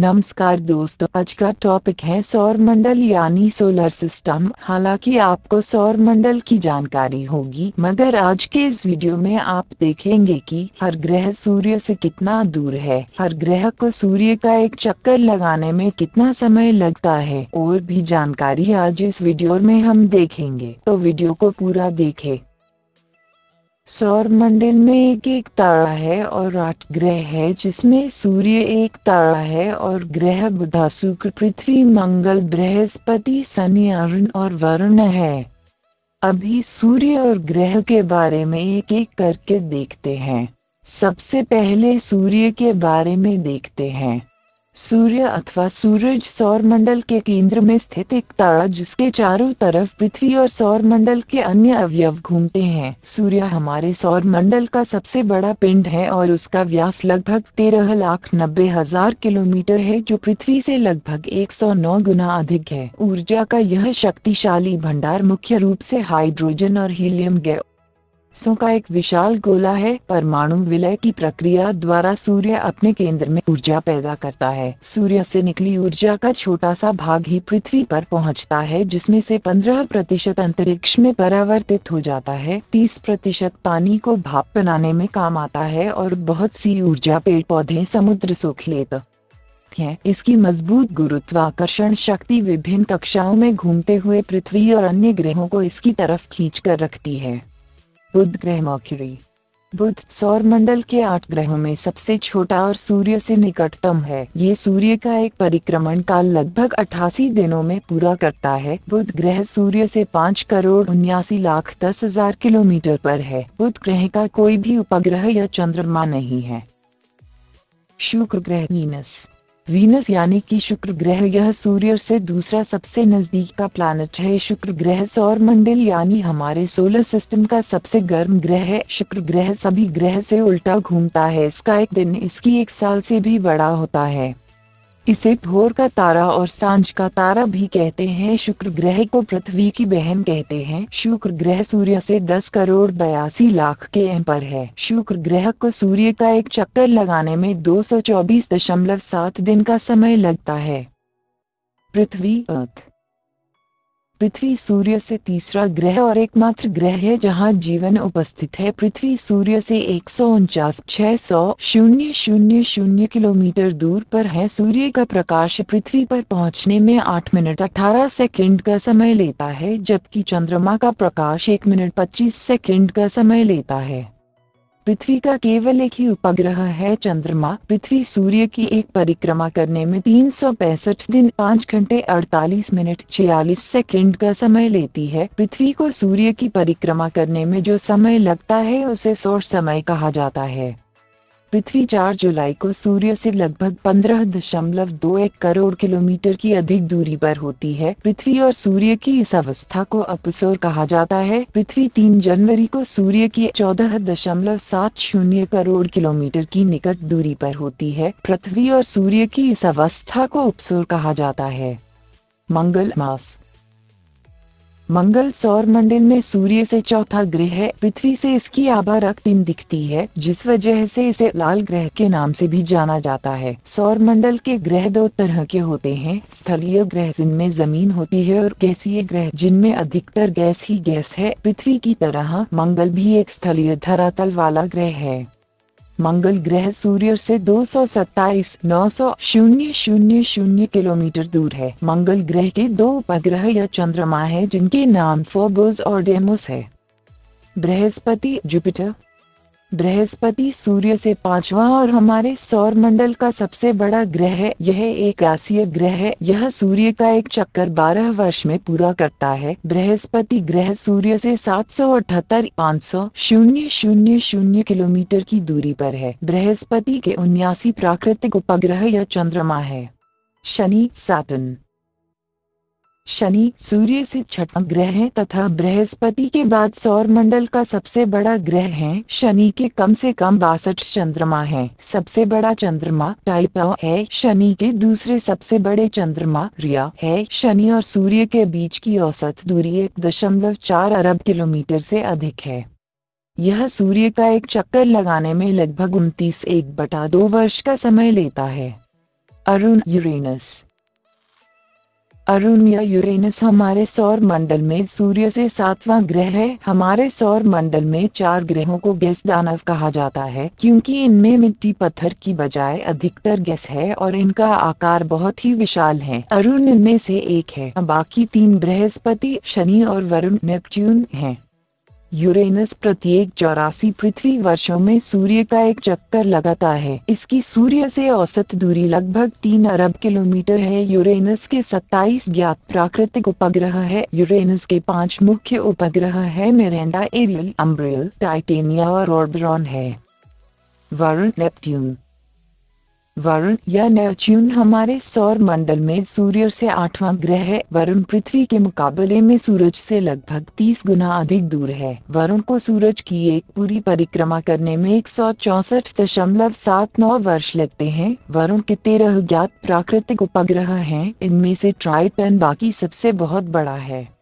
नमस्कार दोस्तों आज का टॉपिक है सौर मंडल यानी सोलर सिस्टम हालांकि आपको सौर मंडल की जानकारी होगी मगर आज के इस वीडियो में आप देखेंगे कि हर ग्रह सूर्य से कितना दूर है हर ग्रह को सूर्य का एक चक्कर लगाने में कितना समय लगता है और भी जानकारी आज इस वीडियो में हम देखेंगे तो वीडियो को पूरा देखे सौर मंडल में एक एक तारा है और आठ ग्रह है जिसमें सूर्य एक तारा है और ग्रह बुधा शुक्र पृथ्वी मंगल बृहस्पति शनि अरुण और वरुण है अभी सूर्य और ग्रह के बारे में एक एक करके देखते हैं सबसे पहले सूर्य के बारे में देखते हैं सूर्य अथवा सूरज सौर मंडल के केंद्र में स्थित एक तारा जिसके चारों तरफ पृथ्वी और सौर मंडल के अन्य अवयव घूमते हैं सूर्य हमारे सौर मंडल का सबसे बड़ा पिंड है और उसका व्यास लगभग तेरह लाख नब्बे हजार किलोमीटर है जो पृथ्वी से लगभग 109 गुना अधिक है ऊर्जा का यह शक्तिशाली भंडार मुख्य रूप से हाइड्रोजन और हीलियम गैस सौ का एक विशाल गोला है परमाणु विलय की प्रक्रिया द्वारा सूर्य अपने केंद्र में ऊर्जा पैदा करता है सूर्य से निकली ऊर्जा का छोटा सा भाग ही पृथ्वी पर पहुंचता है जिसमें से 15 प्रतिशत अंतरिक्ष में परावर्तित हो जाता है 30 प्रतिशत पानी को भाप बनाने में काम आता है और बहुत सी ऊर्जा पेड़ पौधे समुद्र सूख लेता है इसकी मजबूत गुरुत्वाकर्षण शक्ति विभिन्न कक्षाओं में घूमते हुए पृथ्वी और अन्य ग्रहों को इसकी तरफ खींच कर रखती है बुध ग्रह मॉक्यूरी बुध सौर मंडल के आठ ग्रहों में सबसे छोटा और सूर्य से निकटतम है ये सूर्य का एक परिक्रमण काल लगभग अठासी दिनों में पूरा करता है बुध ग्रह सूर्य से पाँच करोड़ उन्यासी लाख दस हजार किलोमीटर पर है बुध ग्रह का कोई भी उपग्रह या चंद्रमा नहीं है शुक्र ग्रह मीनस वीनस यानी कि शुक्र ग्रह यह सूर्य से दूसरा सबसे नज़दीक का प्लानट है शुक्र ग्रह सौर मंडल यानी हमारे सोलर सिस्टम का सबसे गर्म ग्रह है शुक्र ग्रह सभी ग्रह से उल्टा घूमता है इसका एक दिन इसकी एक साल से भी बड़ा होता है इसे भोर का तारा और सांझ का तारा भी कहते हैं शुक्र ग्रह को पृथ्वी की बहन कहते हैं शुक्र ग्रह सूर्य से 10 करोड़ बयासी लाख के एम पर है शुक्र ग्रह को सूर्य का एक चक्कर लगाने में 224.7 दिन का समय लगता है पृथ्वी अर्थ पृथ्वी सूर्य से तीसरा ग्रह और एकमात्र ग्रह है जहां जीवन उपस्थित है पृथ्वी सूर्य से एक सौ उनचास छह सौ शून्य शून्य शून्य किलोमीटर दूर पर है सूर्य का प्रकाश पृथ्वी पर पहुंचने में आठ मिनट अठारह सेकंड का समय लेता है जबकि चंद्रमा का प्रकाश एक मिनट पच्चीस सेकंड का समय लेता है पृथ्वी का केवल एक ही उपग्रह है चंद्रमा पृथ्वी सूर्य की एक परिक्रमा करने में तीन दिन पाँच घंटे अड़तालीस मिनट छियालीस सेकेंड का समय लेती है पृथ्वी को सूर्य की परिक्रमा करने में जो समय लगता है उसे सौर समय कहा जाता है पृथ्वी 4 जुलाई को सूर्य से लगभग 15.21 करोड़ किलोमीटर की अधिक दूरी पर होती है पृथ्वी और सूर्य की इस अवस्था को अपसोर कहा जाता है पृथ्वी 3 जनवरी को सूर्य की 14.70 करोड़ किलोमीटर की निकट दूरी पर होती है पृथ्वी और सूर्य की इस अवस्था को अपसोर कहा जाता है मंगल मास मंगल सौर मंडल में सूर्य से चौथा ग्रह है पृथ्वी से इसकी आभा रक्तिम दिखती है जिस वजह से इसे लाल ग्रह के नाम से भी जाना जाता है सौर मंडल के ग्रह दो तरह के होते हैं स्थलीय ग्रह जिनमें जमीन होती है और गैसीय ग्रह जिनमें अधिकतर गैस ही गैस है पृथ्वी की तरह मंगल भी एक स्थलीय धरातल वाला ग्रह है मंगल ग्रह सूर्य से दो सौ सत्ताईस नौ सौ शून्य शून्य शून्य किलोमीटर दूर है मंगल ग्रह के दो उपग्रह या चंद्रमा है जिनके नाम फोबोज और डेमोस है बृहस्पति जुपिटर बृहस्पति सूर्य से पांचवा और हमारे सौर मंडल का सबसे बड़ा ग्रह है यह एक आसीय ग्रह है यह सूर्य का एक चक्कर 12 वर्ष में पूरा करता है बृहस्पति ग्रह सूर्य से सात सौ अठहत्तर पाँच सौ शून्य शून्य शून्य किलोमीटर की दूरी पर है बृहस्पति के उन्यासी प्राकृतिक उपग्रह या चंद्रमा है शनि सैटन शनि सूर्य से छठा ग्रह है तथा बृहस्पति के बाद सौर मंडल का सबसे बड़ा ग्रह है शनि के कम से कम बासठ चंद्रमा है सबसे बड़ा चंद्रमा टाइटाओ है शनि के दूसरे सबसे बड़े चंद्रमा रिया है शनि और सूर्य के बीच की औसत दूरी एक दशमलव चार अरब किलोमीटर से अधिक है यह सूर्य का एक चक्कर लगाने में लगभग उनतीस एक बटा दो वर्ष का समय लेता है अरुण यूरेनस अरुण या यूरेनस हमारे सौर मंडल में सूर्य से सातवां ग्रह है हमारे सौर मंडल में चार ग्रहों को गैस दानव कहा जाता है क्योंकि इनमें मिट्टी पत्थर की बजाय अधिकतर गैस है और इनका आकार बहुत ही विशाल है अरुण इनमें से एक है बाकी तीन बृहस्पति शनि और वरुण नेपच्यून हैं। यूरेनस प्रत्येक चौरासी पृथ्वी वर्षों में सूर्य का एक चक्कर लगाता है इसकी सूर्य से औसत दूरी लगभग तीन अरब किलोमीटर है यूरेनस के 27 ज्ञात प्राकृतिक उपग्रह है यूरेनस के पांच मुख्य उपग्रह है मेरेंडा एरियल अम्ब्रियल टाइटेनिया और ऑर्बरॉन है वरुण नेपट्यून वरुण या नेपच्यून हमारे सौर मंडल में सूर्य से आठवां ग्रह है वरुण पृथ्वी के मुकाबले में सूरज से लगभग 30 गुना अधिक दूर है वरुण को सूरज की एक पूरी परिक्रमा करने में एक वर्ष लगते हैं वरुण के तेरह ज्ञात प्राकृतिक उपग्रह हैं इनमें से ट्राइटन बाकी सबसे बहुत बड़ा है